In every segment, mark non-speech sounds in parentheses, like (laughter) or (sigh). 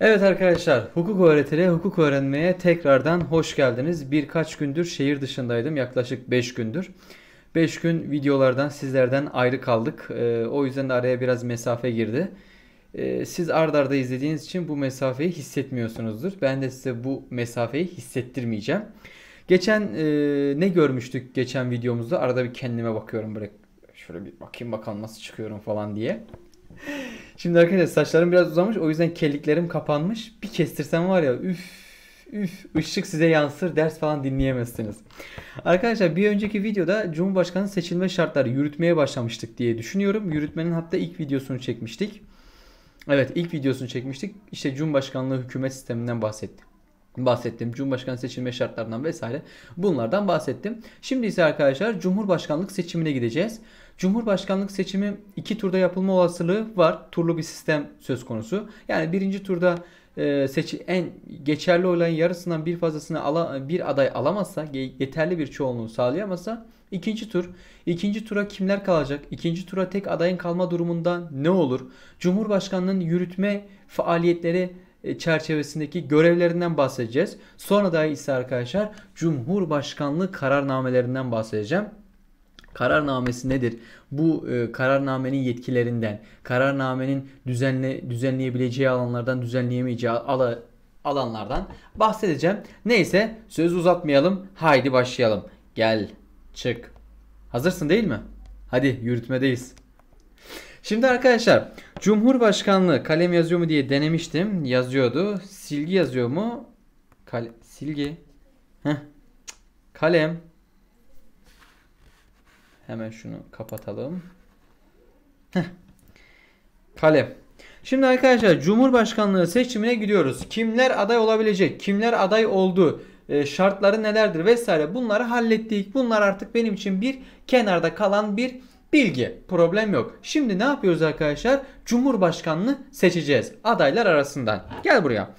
Evet arkadaşlar, hukuk öğretili, hukuk öğrenmeye tekrardan hoş geldiniz. Birkaç gündür şehir dışındaydım, yaklaşık 5 gündür. 5 gün videolardan, sizlerden ayrı kaldık. Ee, o yüzden de araya biraz mesafe girdi. Ee, siz ard arda izlediğiniz için bu mesafeyi hissetmiyorsunuzdur. Ben de size bu mesafeyi hissettirmeyeceğim. Geçen e, ne görmüştük geçen videomuzda? Arada bir kendime bakıyorum böyle şöyle bir bakayım bakalım nasıl çıkıyorum falan diye. Şimdi arkadaşlar saçlarım biraz uzamış. O yüzden kelliklerim kapanmış. Bir kestirsem var ya üf üf ışık size yansır ders falan dinleyemezsiniz. Arkadaşlar bir önceki videoda Cumhurbaşkanı seçilme şartları yürütmeye başlamıştık diye düşünüyorum. Yürütmenin hatta ilk videosunu çekmiştik. Evet ilk videosunu çekmiştik. İşte Cumhurbaşkanlığı hükümet sisteminden bahsettim bahsettim. Cumhurbaşkanı seçilme şartlarından vesaire bunlardan bahsettim. Şimdi ise arkadaşlar Cumhurbaşkanlık seçimine gideceğiz. Cumhurbaşkanlık seçimi iki turda yapılma olasılığı var. Turlu bir sistem söz konusu. Yani birinci turda e, seçi en geçerli olan yarısından bir fazlasını ala, bir aday alamazsa yeterli bir çoğunluğu sağlayamazsa ikinci tur ikinci tura kimler kalacak? İkinci tura tek adayın kalma durumunda ne olur? Cumhurbaşkanlığının yürütme faaliyetleri e, çerçevesindeki görevlerinden bahsedeceğiz. Sonra da ise arkadaşlar Cumhurbaşkanlığı kararnamelerinden bahsedeceğim kararnamesi nedir? Bu e, kararnamenin yetkilerinden, kararnamenin düzenle düzenleyebileceği alanlardan düzenleyemeyeceği ala, alanlardan bahsedeceğim. Neyse söz uzatmayalım. Haydi başlayalım. Gel, çık. Hazırsın değil mi? Hadi yürütmedeyiz. Şimdi arkadaşlar Cumhurbaşkanlığı kalem yazıyor mu diye denemiştim. Yazıyordu. Silgi yazıyor mu? Kale, silgi. Heh. Kalem. Hemen şunu kapatalım. Heh. Kalem. Şimdi arkadaşlar Cumhurbaşkanlığı seçimine gidiyoruz. Kimler aday olabilecek? Kimler aday oldu? E, şartları nelerdir vesaire bunları hallettik. Bunlar artık benim için bir kenarda kalan bir bilgi. Problem yok. Şimdi ne yapıyoruz arkadaşlar? Cumhurbaşkanını seçeceğiz adaylar arasından. Gel buraya.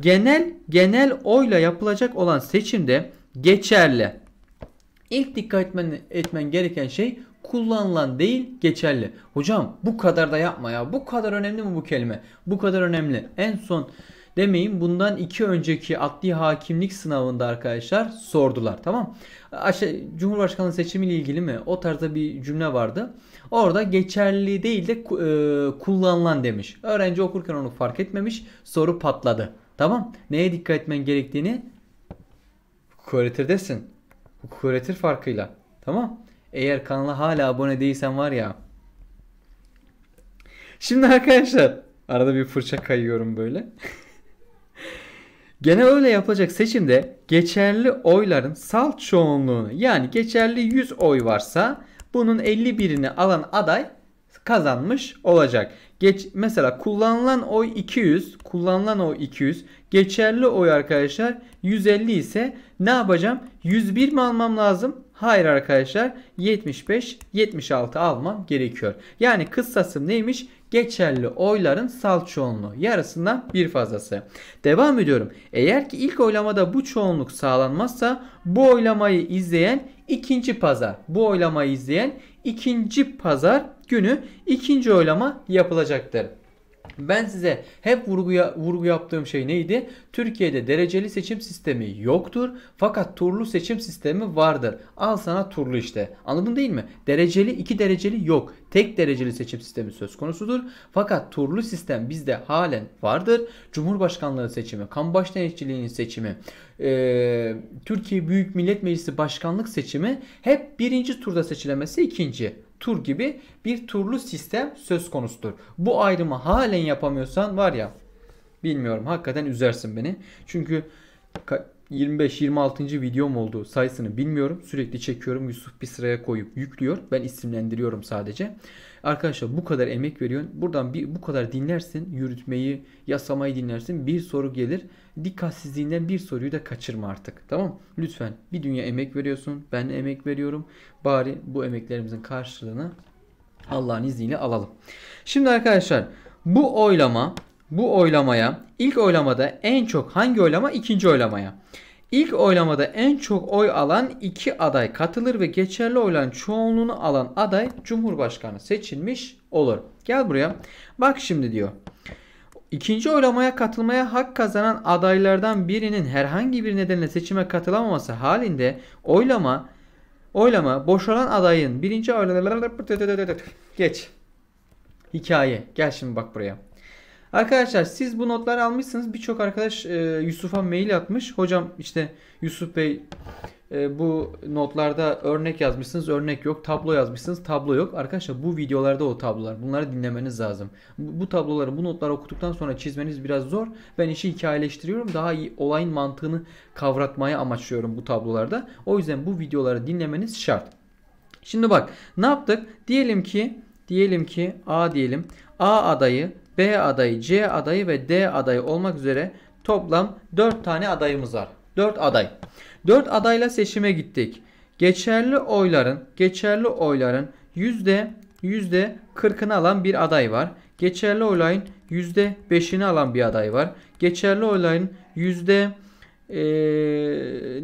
Genel genel oyla yapılacak olan seçimde geçerli İlk dikkat etmen, etmen gereken şey kullanılan değil geçerli. Hocam bu kadar da yapma ya. Bu kadar önemli mi bu kelime? Bu kadar önemli. En son demeyin bundan iki önceki adli hakimlik sınavında arkadaşlar sordular tamam. Aşağı, Cumhurbaşkanlığı seçimiyle ilgili mi? O tarzda bir cümle vardı. Orada geçerli değil de e, kullanılan demiş. Öğrenci okurken onu fark etmemiş. Soru patladı. Tamam. Neye dikkat etmen gerektiğini öğretirdesin hukuk öğretir farkıyla. Tamam. Eğer kanala hala abone değilsen var ya. Şimdi arkadaşlar arada bir fırça kayıyorum böyle. (laughs) Genel öyle yapılacak seçimde geçerli oyların salt çoğunluğunu yani geçerli 100 oy varsa bunun 51'ini alan aday kazanmış olacak. Geç mesela kullanılan oy 200, kullanılan oy 200, Geçerli oy arkadaşlar 150 ise ne yapacağım? 101 mi almam lazım? Hayır arkadaşlar 75 76 almam gerekiyor. Yani kıssasım neymiş? Geçerli oyların sal çoğunluğu yarısından bir fazlası. Devam ediyorum. Eğer ki ilk oylamada bu çoğunluk sağlanmazsa bu oylamayı izleyen ikinci pazar. Bu oylamayı izleyen ikinci pazar günü ikinci oylama yapılacaktır. Ben size hep vurguya, vurgu yaptığım şey neydi? Türkiye'de dereceli seçim sistemi yoktur fakat turlu seçim sistemi vardır. Al sana turlu işte. Anladın değil mi? Dereceli iki dereceli yok. Tek dereceli seçim sistemi söz konusudur. Fakat turlu sistem bizde halen vardır. Cumhurbaşkanlığı seçimi, kan baştan seçimi, e, Türkiye Büyük Millet Meclisi Başkanlık seçimi hep birinci turda seçilemesi ikinci tur gibi bir turlu sistem söz konusudur. Bu ayrımı halen yapamıyorsan var ya bilmiyorum hakikaten üzersin beni. Çünkü 25-26. videom oldu sayısını bilmiyorum. Sürekli çekiyorum Yusuf bir sıraya koyup yüklüyor. Ben isimlendiriyorum sadece. Arkadaşlar bu kadar emek veriyorsun. Buradan bir bu kadar dinlersin. Yürütmeyi, yasamayı dinlersin. Bir soru gelir. Dikkatsizliğinden bir soruyu da kaçırma artık. Tamam? Lütfen bir dünya emek veriyorsun. Ben emek veriyorum. Bari bu emeklerimizin karşılığını Allah'ın izniyle alalım. Şimdi arkadaşlar bu oylama bu oylamaya ilk oylamada en çok hangi oylama ikinci oylamaya İlk oylamada en çok oy alan iki aday katılır ve geçerli oyların çoğunluğunu alan aday Cumhurbaşkanı seçilmiş olur. Gel buraya. Bak şimdi diyor. İkinci oylamaya katılmaya hak kazanan adaylardan birinin herhangi bir nedenle seçime katılamaması halinde oylama oylama boşalan adayın birinci oylamada geç. Hikaye. Gel şimdi bak buraya. Arkadaşlar siz bu notları almışsınız. Birçok arkadaş e, Yusuf'a mail atmış. Hocam işte Yusuf Bey e, bu notlarda örnek yazmışsınız. Örnek yok. Tablo yazmışsınız. Tablo yok. Arkadaşlar bu videolarda o tablolar. Bunları dinlemeniz lazım. Bu, bu tabloları bu notları okuduktan sonra çizmeniz biraz zor. Ben işi hikayeleştiriyorum. Daha iyi olayın mantığını kavratmaya amaçlıyorum bu tablolarda. O yüzden bu videoları dinlemeniz şart. Şimdi bak ne yaptık? Diyelim ki diyelim ki A diyelim. A adayı B adayı, C adayı ve D adayı olmak üzere toplam 4 tane adayımız var. 4 aday. 4 adayla seçime gittik. Geçerli oyların, geçerli oyların yüzde yüzde %40'ını alan bir aday var. Geçerli oyların yüzde %5'ini alan bir aday var. Geçerli oyların yüzde ee,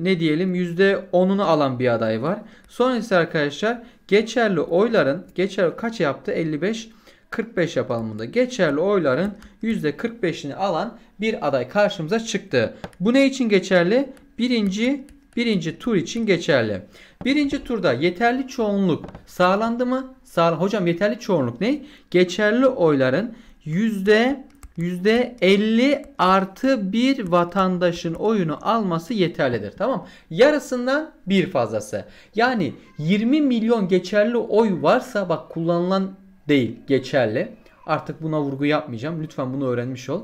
ne diyelim yüzde %10'unu alan bir aday var. Sonra arkadaşlar geçerli oyların geçerli kaç yaptı? 55 45 yapalımında geçerli oyların %45'ini alan bir aday karşımıza çıktı. Bu ne için geçerli? Birinci, birinci tur için geçerli. Birinci turda yeterli çoğunluk sağlandı mı? Sağla Hocam yeterli çoğunluk ne? Geçerli oyların yüzde %50 artı bir vatandaşın oyunu alması yeterlidir. Tamam Yarısından bir fazlası. Yani 20 milyon geçerli oy varsa bak kullanılan değil geçerli. Artık buna vurgu yapmayacağım. Lütfen bunu öğrenmiş ol.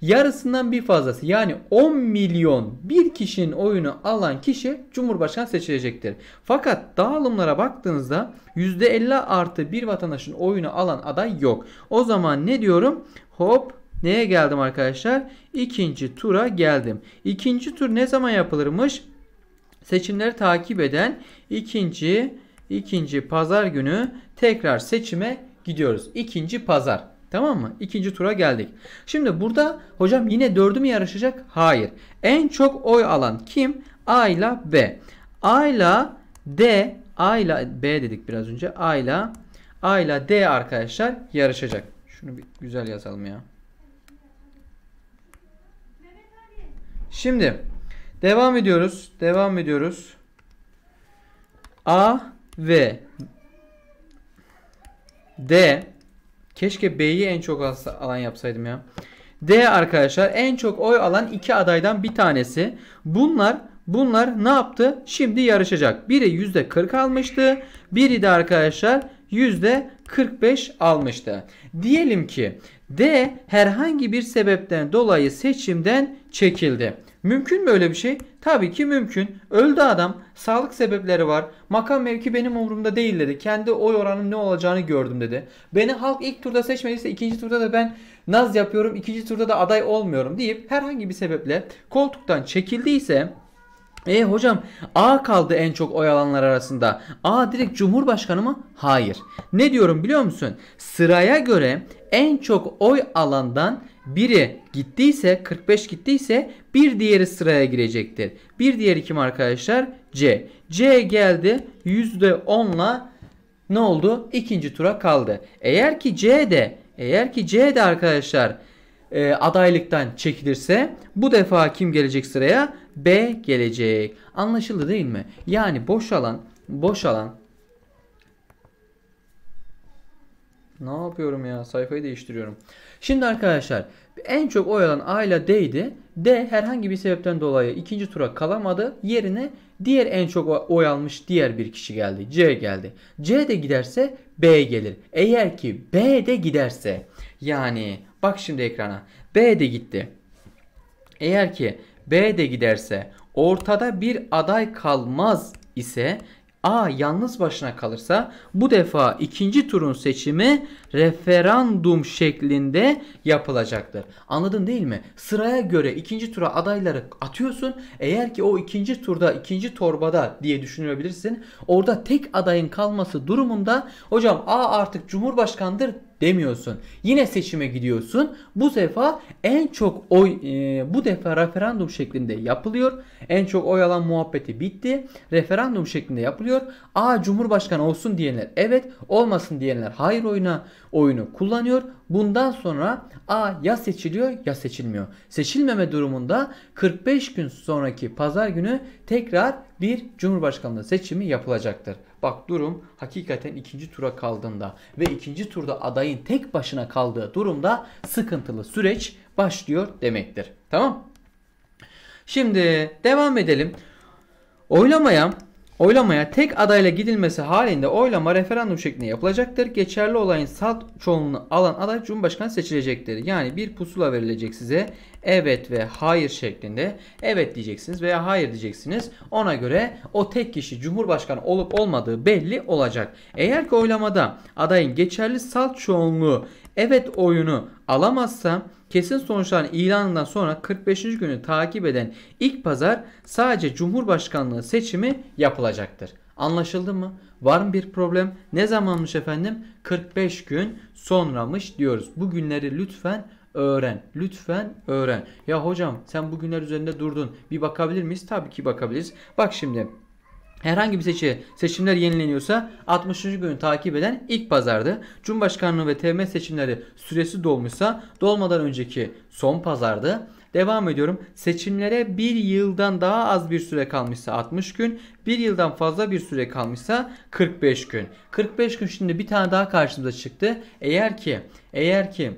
Yarısından bir fazlası yani 10 milyon bir kişinin oyunu alan kişi Cumhurbaşkanı seçilecektir. Fakat dağılımlara baktığınızda %50 artı bir vatandaşın oyunu alan aday yok. O zaman ne diyorum? Hop neye geldim arkadaşlar? İkinci tura geldim. İkinci tur ne zaman yapılırmış? Seçimleri takip eden ikinci ikinci pazar günü tekrar seçime gidiyoruz. İkinci pazar. Tamam mı? İkinci tura geldik. Şimdi burada hocam yine 4'ü mü yarışacak? Hayır. En çok oy alan kim? A ile B. A ile D. A ile B dedik biraz önce. A ile A ile D arkadaşlar yarışacak. Şunu bir güzel yazalım ya. Şimdi devam ediyoruz. Devam ediyoruz. A ve D. Keşke B'yi en çok alan yapsaydım ya. D arkadaşlar en çok oy alan iki adaydan bir tanesi. Bunlar bunlar ne yaptı? Şimdi yarışacak. Biri %40 almıştı. Biri de arkadaşlar %45 almıştı. Diyelim ki D herhangi bir sebepten dolayı seçimden çekildi. Mümkün mü öyle bir şey? Tabii ki mümkün. Öldü adam. Sağlık sebepleri var. Makam mevki benim umurumda değil dedi. Kendi oy oranım ne olacağını gördüm dedi. Beni halk ilk turda seçmediyse ikinci turda da ben naz yapıyorum. ikinci turda da aday olmuyorum deyip herhangi bir sebeple koltuktan çekildiyse e hocam A kaldı en çok oy alanlar arasında. A direkt Cumhurbaşkanı mı? Hayır. Ne diyorum biliyor musun? Sıraya göre en çok oy alandan biri gittiyse 45 gittiyse bir diğeri sıraya girecektir. Bir diğeri kim arkadaşlar? C. C geldi %10'la ne oldu? İkinci tura kaldı. Eğer ki C de eğer ki C de arkadaşlar e, adaylıktan çekilirse bu defa kim gelecek sıraya? B gelecek. Anlaşıldı değil mi? Yani boş alan, boş alan. ne yapıyorum ya? Sayfayı değiştiriyorum. Şimdi arkadaşlar en çok oy alan A ile D'ydi. D herhangi bir sebepten dolayı ikinci tura kalamadı. Yerine diğer en çok oy almış diğer bir kişi geldi. C geldi. C de giderse B gelir. Eğer ki B de giderse yani bak şimdi ekrana. B de gitti. Eğer ki B de giderse ortada bir aday kalmaz ise A yalnız başına kalırsa bu defa ikinci turun seçimi referandum şeklinde yapılacaktır. Anladın değil mi? Sıraya göre ikinci tura adayları atıyorsun. Eğer ki o ikinci turda ikinci torbada diye düşünebilirsin. Orada tek adayın kalması durumunda hocam A artık Cumhurbaşkanıdır demiyorsun. Yine seçime gidiyorsun. Bu defa en çok oy e, bu defa referandum şeklinde yapılıyor. En çok oy alan muhabbeti bitti. Referandum şeklinde yapılıyor. A Cumhurbaşkanı olsun diyenler evet, olmasın diyenler hayır oyuna oyunu kullanıyor. Bundan sonra A ya seçiliyor ya seçilmiyor. Seçilmeme durumunda 45 gün sonraki pazar günü tekrar bir cumhurbaşkanlığı seçimi yapılacaktır. Bak durum hakikaten ikinci tura kaldığında ve ikinci turda adayın tek başına kaldığı durumda sıkıntılı süreç başlıyor demektir. Tamam? Şimdi devam edelim. Oylamaya Oylamaya tek adayla gidilmesi halinde oylama referandum şeklinde yapılacaktır. Geçerli olayın salt çoğunluğunu alan aday Cumhurbaşkanı seçilecektir. Yani bir pusula verilecek size evet ve hayır şeklinde. Evet diyeceksiniz veya hayır diyeceksiniz. Ona göre o tek kişi Cumhurbaşkanı olup olmadığı belli olacak. Eğer ki oylamada adayın geçerli salt çoğunluğu evet oyunu alamazsa Kesin sonuçların ilanından sonra 45. günü takip eden ilk pazar sadece Cumhurbaşkanlığı seçimi yapılacaktır. Anlaşıldı mı? Var mı bir problem? Ne zamanmış efendim? 45 gün sonramış diyoruz. Bu günleri lütfen öğren. Lütfen öğren. Ya hocam sen bu günler üzerinde durdun. Bir bakabilir miyiz? Tabii ki bakabiliriz. Bak şimdi Herhangi bir seçi seçimler yenileniyorsa 60. günü takip eden ilk pazardı. Cumhurbaşkanlığı ve TM seçimleri süresi dolmuşsa dolmadan önceki son pazardı. Devam ediyorum. Seçimlere bir yıldan daha az bir süre kalmışsa 60 gün, bir yıldan fazla bir süre kalmışsa 45 gün. 45 gün şimdi bir tane daha karşımıza çıktı. Eğer ki, eğer ki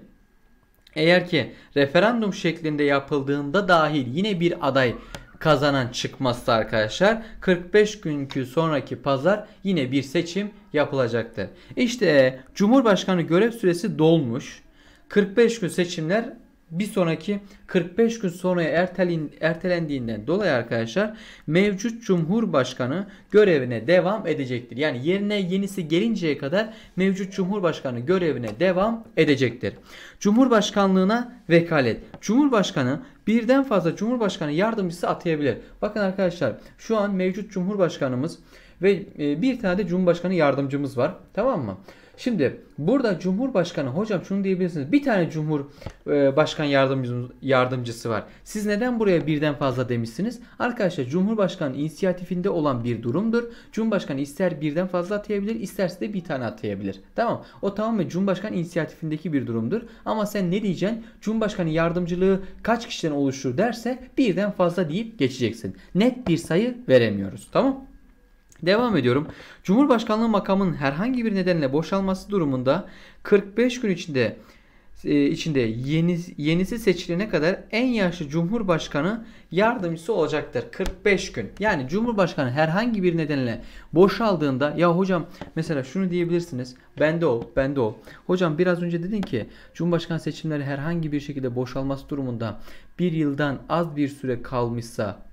eğer ki referandum şeklinde yapıldığında dahil yine bir aday kazanan çıkmazsa arkadaşlar 45 günkü sonraki pazar yine bir seçim yapılacaktır. İşte Cumhurbaşkanı görev süresi dolmuş. 45 gün seçimler bir sonraki 45 gün sonraya ertelin, ertelendiğinden dolayı arkadaşlar mevcut Cumhurbaşkanı görevine devam edecektir. Yani yerine yenisi gelinceye kadar mevcut Cumhurbaşkanı görevine devam edecektir. Cumhurbaşkanlığına vekalet. Cumhurbaşkanı birden fazla Cumhurbaşkanı yardımcısı atayabilir. Bakın arkadaşlar şu an mevcut Cumhurbaşkanımız ve e, bir tane de Cumhurbaşkanı yardımcımız var. Tamam mı? Şimdi burada Cumhurbaşkanı hocam şunu diyebilirsiniz. Bir tane Cumhurbaşkan e, yardımcısı var. Siz neden buraya birden fazla demişsiniz? Arkadaşlar Cumhurbaşkanı inisiyatifinde olan bir durumdur. Cumhurbaşkanı ister birden fazla atayabilir isterse de bir tane atayabilir. Tamam o tamamen Cumhurbaşkanı inisiyatifindeki bir durumdur. Ama sen ne diyeceksin? Cumhurbaşkanı yardımcılığı kaç kişiden oluşur derse birden fazla deyip geçeceksin. Net bir sayı veremiyoruz. Tamam Devam ediyorum. Cumhurbaşkanlığı makamının herhangi bir nedenle boşalması durumunda 45 gün içinde e, içinde yeni, yenisi seçilene kadar en yaşlı Cumhurbaşkanı yardımcısı olacaktır. 45 gün. Yani Cumhurbaşkanı herhangi bir nedenle boşaldığında ya hocam mesela şunu diyebilirsiniz. Bende ol, bende ol. Hocam biraz önce dedin ki Cumhurbaşkanı seçimleri herhangi bir şekilde boşalması durumunda bir yıldan az bir süre kalmışsa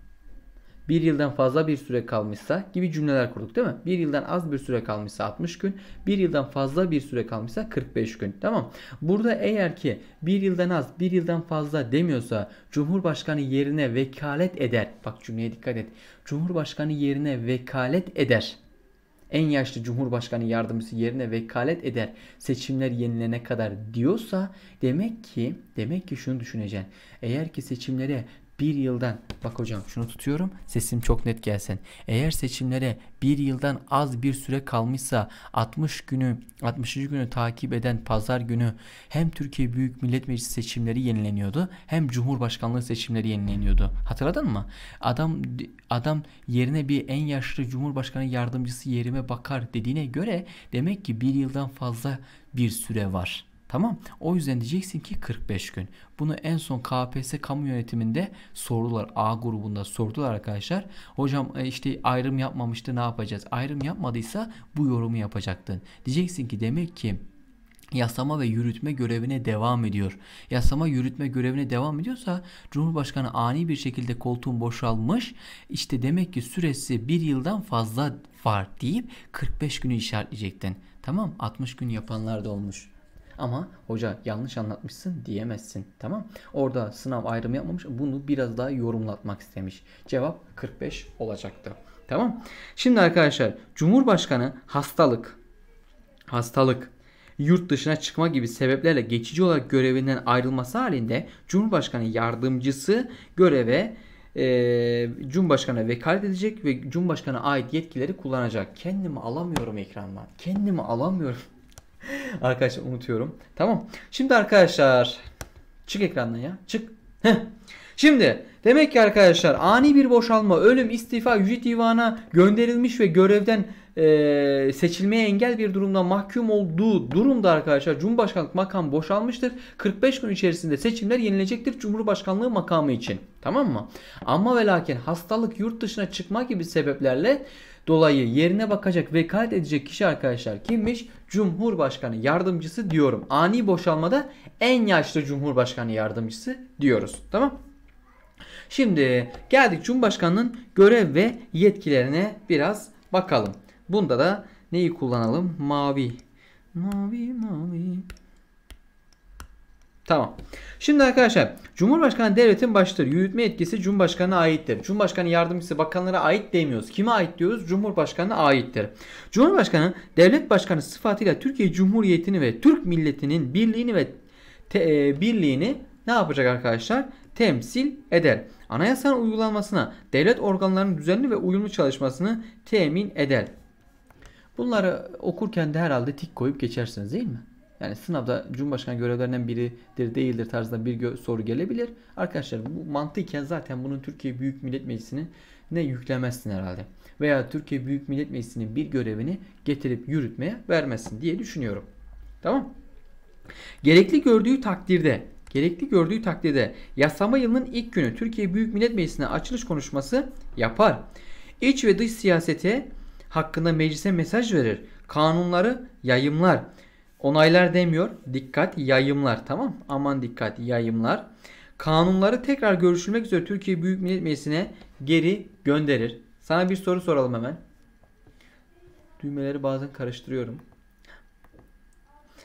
bir yıldan fazla bir süre kalmışsa gibi cümleler kurduk değil mi? Bir yıldan az bir süre kalmışsa 60 gün, bir yıldan fazla bir süre kalmışsa 45 gün. Tamam. Burada eğer ki bir yıldan az, bir yıldan fazla demiyorsa Cumhurbaşkanı yerine vekalet eder. Bak cümleye dikkat et. Cumhurbaşkanı yerine vekalet eder en yaşlı cumhurbaşkanı yardımcısı yerine vekalet eder seçimler yenilene kadar diyorsa demek ki demek ki şunu düşüneceksin. Eğer ki seçimlere bir yıldan bak hocam şunu tutuyorum sesim çok net gelsin. Eğer seçimlere bir yıldan az bir süre kalmışsa 60 günü 60. günü takip eden pazar günü hem Türkiye Büyük Millet Meclisi seçimleri yenileniyordu hem Cumhurbaşkanlığı seçimleri yenileniyordu. Hatırladın mı? Adam adam yerine bir en yaşlı Cumhurbaşkanı yardımcısı yerime bakar dediğine göre demek ki bir yıldan fazla bir süre var. Tamam. O yüzden diyeceksin ki 45 gün. Bunu en son KPSS kamu yönetiminde sordular. A grubunda sordular arkadaşlar. Hocam e, işte ayrım yapmamıştı ne yapacağız? Ayrım yapmadıysa bu yorumu yapacaktın. Diyeceksin ki demek ki yasama ve yürütme görevine devam ediyor. Yasama yürütme görevine devam ediyorsa Cumhurbaşkanı ani bir şekilde koltuğun boşalmış. İşte demek ki süresi bir yıldan fazla var deyip 45 günü işaretleyecektin. Tamam 60 gün yapanlar da olmuş. Ama hoca yanlış anlatmışsın diyemezsin. Tamam. Orada sınav ayrımı yapmamış. Bunu biraz daha yorumlatmak istemiş. Cevap 45 olacaktı. Tamam. Şimdi arkadaşlar Cumhurbaşkanı hastalık, hastalık, yurt dışına çıkma gibi sebeplerle geçici olarak görevinden ayrılması halinde Cumhurbaşkanı yardımcısı göreve e, Cumhurbaşkanı vekalet edecek ve Cumhurbaşkanı ait yetkileri kullanacak. Kendimi alamıyorum ekrandan. Kendimi alamıyorum arkadaşlar unutuyorum. Tamam. Şimdi arkadaşlar çık ekrandan ya. Çık. Heh. Şimdi demek ki arkadaşlar ani bir boşalma, ölüm, istifa, ücret divana gönderilmiş ve görevden e, seçilmeye engel bir durumda mahkum olduğu durumda arkadaşlar Cumhurbaşkanlık makam boşalmıştır. 45 gün içerisinde seçimler yenilecektir Cumhurbaşkanlığı makamı için. Tamam mı? Ama ve lakin hastalık yurt dışına çıkma gibi sebeplerle dolayı yerine bakacak vekalet edecek kişi arkadaşlar kimmiş? Cumhurbaşkanı yardımcısı diyorum. Ani boşalmada en yaşlı Cumhurbaşkanı yardımcısı diyoruz. Tamam? Şimdi geldik Cumhurbaşkanının görev ve yetkilerine biraz bakalım. Bunda da neyi kullanalım? Mavi. Mavi mavi. Tamam. Şimdi arkadaşlar Cumhurbaşkanı devletin başıdır. Yürütme etkisi Cumhurbaşkanı'na aittir. Cumhurbaşkanı yardımcısı bakanlara ait demiyoruz. Kime ait diyoruz? Cumhurbaşkanı'na aittir. Cumhurbaşkanı devlet başkanı sıfatıyla Türkiye Cumhuriyeti'ni ve Türk milletinin birliğini ve te, e, birliğini ne yapacak arkadaşlar? Temsil eder. Anayasanın uygulanmasına, devlet organlarının düzenli ve uyumlu çalışmasını temin eder. Bunları okurken de herhalde tik koyup geçersiniz değil mi? Yani sınavda Cumhurbaşkanı görevlerinden biridir değildir tarzında bir soru gelebilir. Arkadaşlar bu mantıken zaten bunun Türkiye Büyük Millet Meclisi'nin ne yüklemezsin herhalde. Veya Türkiye Büyük Millet Meclisi'nin bir görevini getirip yürütmeye vermezsin diye düşünüyorum. Tamam. Gerekli gördüğü takdirde gerekli gördüğü takdirde yasama yılının ilk günü Türkiye Büyük Millet Meclisi'ne açılış konuşması yapar. İç ve dış siyasete hakkında meclise mesaj verir. Kanunları yayımlar. Onaylar demiyor. Dikkat yayımlar tamam. Aman dikkat yayımlar. Kanunları tekrar görüşülmek üzere Türkiye Büyük Millet Meclisi'ne geri gönderir. Sana bir soru soralım hemen. Düğmeleri bazen karıştırıyorum.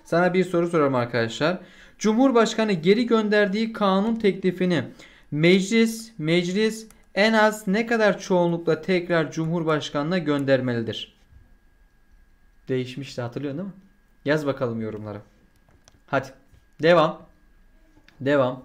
Sana bir soru soralım arkadaşlar. Cumhurbaşkanı geri gönderdiği kanun teklifini meclis meclis en az ne kadar çoğunlukla tekrar Cumhurbaşkanına göndermelidir? Değişmişti hatırlıyorsun değil mi? Yaz bakalım yorumlara. Hadi. Devam. Devam.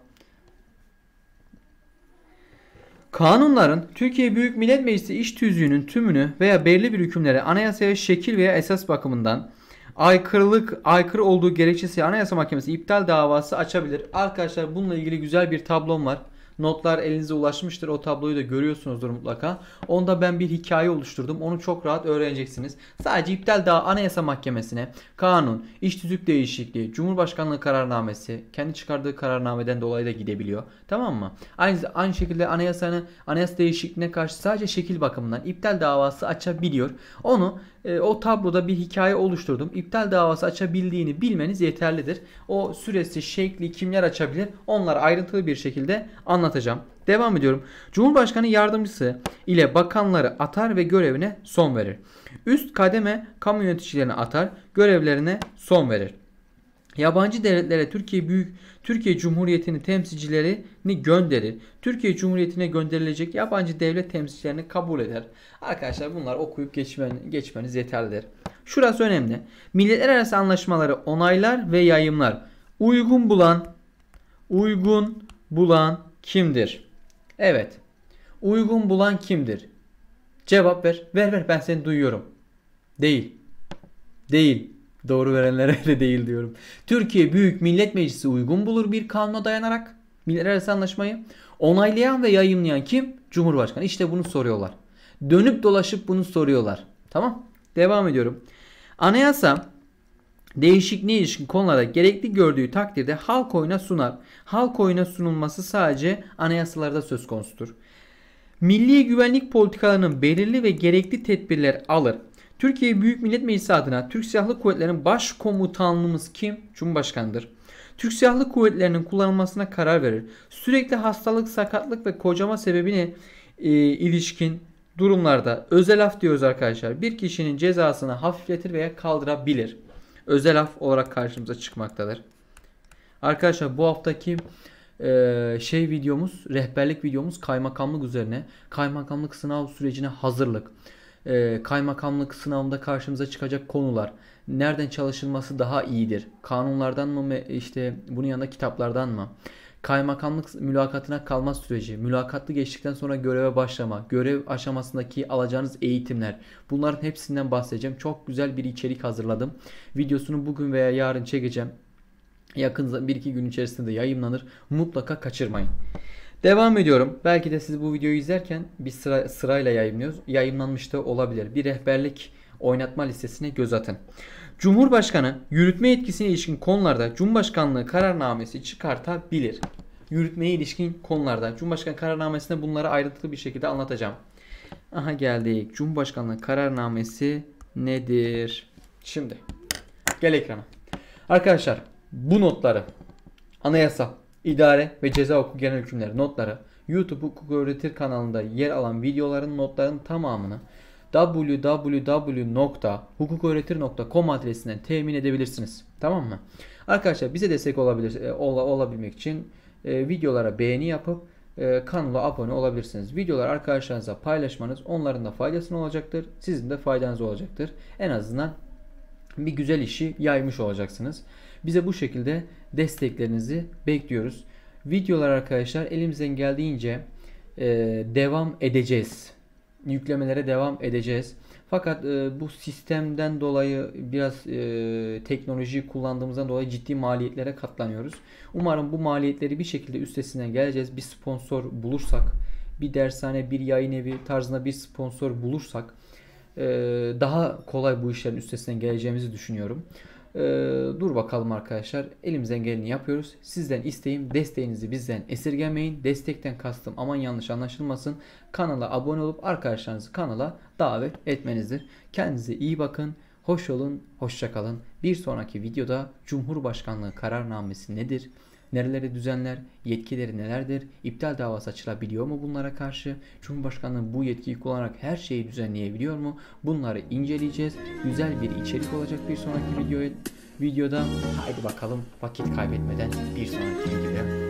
Kanunların Türkiye Büyük Millet Meclisi iş tüzüğünün tümünü veya belli bir hükümlere anayasaya şekil veya esas bakımından aykırılık aykırı olduğu gerekçesiyle Anayasa Mahkemesi iptal davası açabilir. Arkadaşlar bununla ilgili güzel bir tablom var. Notlar elinize ulaşmıştır. O tabloyu da görüyorsunuzdur mutlaka. Onda ben bir hikaye oluşturdum. Onu çok rahat öğreneceksiniz. Sadece iptal daha Anayasa Mahkemesi'ne kanun, iş tüzük değişikliği, Cumhurbaşkanlığı kararnamesi, kendi çıkardığı kararnameden dolayı da gidebiliyor. Tamam mı? Aynı, aynı şekilde anayasanın anayasa değişikliğine karşı sadece şekil bakımından iptal davası açabiliyor. Onu ee, o tabloda bir hikaye oluşturdum. İptal davası açabildiğini bilmeniz yeterlidir. O süresi, şekli, kimler açabilir onları ayrıntılı bir şekilde anlatacağım. Devam ediyorum. Cumhurbaşkanı yardımcısı ile bakanları atar ve görevine son verir. Üst kademe kamu yöneticilerini atar, görevlerine son verir yabancı devletlere Türkiye Büyük Türkiye Cumhuriyeti'nin temsilcilerini gönderir. Türkiye Cumhuriyeti'ne gönderilecek yabancı devlet temsilcilerini kabul eder. Arkadaşlar bunlar okuyup geçmen, geçmeniz yeterlidir. Şurası önemli. Milletler arası anlaşmaları onaylar ve yayımlar. Uygun bulan uygun bulan kimdir? Evet. Uygun bulan kimdir? Cevap ver. Ver ver ben seni duyuyorum. Değil. Değil. Doğru verenlere (laughs) de değil diyorum. Türkiye Büyük Millet Meclisi uygun bulur bir kanuna dayanarak milletler anlaşmayı onaylayan ve yayınlayan kim? Cumhurbaşkanı. İşte bunu soruyorlar. Dönüp dolaşıp bunu soruyorlar. Tamam. Devam ediyorum. Anayasa değişikliğe ilişkin konulara gerekli gördüğü takdirde halk oyuna sunar. Halk oyuna sunulması sadece anayasalarda söz konusudur. Milli güvenlik politikalarının belirli ve gerekli tedbirler alır. Türkiye Büyük Millet Meclisi adına Türk Silahlı Kuvvetleri'nin Komutanlığımız kim? Cumhurbaşkanıdır. Türk Silahlı Kuvvetleri'nin kullanılmasına karar verir. Sürekli hastalık, sakatlık ve kocama sebebine e, ilişkin durumlarda özel af diyoruz arkadaşlar. Bir kişinin cezasını hafifletir veya kaldırabilir. Özel af olarak karşımıza çıkmaktadır. Arkadaşlar bu haftaki e, şey videomuz, rehberlik videomuz kaymakamlık üzerine. Kaymakamlık sınav sürecine hazırlık e, kaymakamlık sınavında karşımıza çıkacak konular, nereden çalışılması daha iyidir, kanunlardan mı işte bunun yanında kitaplardan mı? Kaymakamlık mülakatına kalma süreci, mülakatlı geçtikten sonra göreve başlama, görev aşamasındaki alacağınız eğitimler. Bunların hepsinden bahsedeceğim. Çok güzel bir içerik hazırladım. Videosunu bugün veya yarın çekeceğim. Yakın bir iki gün içerisinde yayınlanır. Mutlaka kaçırmayın. Devam ediyorum. Belki de siz bu videoyu izlerken bir sıra, sırayla yayınlıyoruz. Yayınlanmış da olabilir. Bir rehberlik oynatma listesine göz atın. Cumhurbaşkanı yürütme yetkisine ilişkin konularda Cumhurbaşkanlığı kararnamesi çıkartabilir. Yürütmeye ilişkin konularda Cumhurbaşkanı kararnamesinde bunları ayrıntılı bir şekilde anlatacağım. Aha geldik. Cumhurbaşkanlığı kararnamesi nedir? Şimdi gel ekrana. Arkadaşlar bu notları anayasa, İdare ve ceza hukuku genel hükümleri notları, YouTube hukuk öğretir kanalında yer alan videoların notların tamamını www.hukuköğretir.com adresinden temin edebilirsiniz. Tamam mı? Arkadaşlar bize destek olabilir, e, ol, olabilmek için e, videolara beğeni yapıp e, kanala abone olabilirsiniz. Videolar arkadaşlarınıza paylaşmanız onların da faydasını olacaktır. Sizin de faydanız olacaktır. En azından bir güzel işi yaymış olacaksınız. Bize bu şekilde desteklerinizi bekliyoruz. Videolar arkadaşlar elimizden geldiğince e, devam edeceğiz. Yüklemelere devam edeceğiz. Fakat e, bu sistemden dolayı biraz e, teknolojiyi kullandığımızdan dolayı ciddi maliyetlere katlanıyoruz. Umarım bu maliyetleri bir şekilde üstesinden geleceğiz. Bir sponsor bulursak, bir dershane, bir yayın evi tarzında bir sponsor bulursak e, daha kolay bu işlerin üstesinden geleceğimizi düşünüyorum. Ee, dur bakalım arkadaşlar. Elimizden geleni yapıyoruz. Sizden isteğim desteğinizi bizden esirgemeyin. Destekten kastım aman yanlış anlaşılmasın. Kanala abone olup arkadaşlarınızı kanala davet etmenizdir. Kendinize iyi bakın. Hoş olun, hoşçakalın. Bir sonraki videoda Cumhurbaşkanlığı kararnamesi nedir? nereleri düzenler, yetkileri nelerdir, iptal davası açılabiliyor mu bunlara karşı, Cumhurbaşkanı bu yetkiyi kullanarak her şeyi düzenleyebiliyor mu bunları inceleyeceğiz. Güzel bir içerik olacak bir sonraki video. videoda. Haydi bakalım vakit kaybetmeden bir sonraki videoya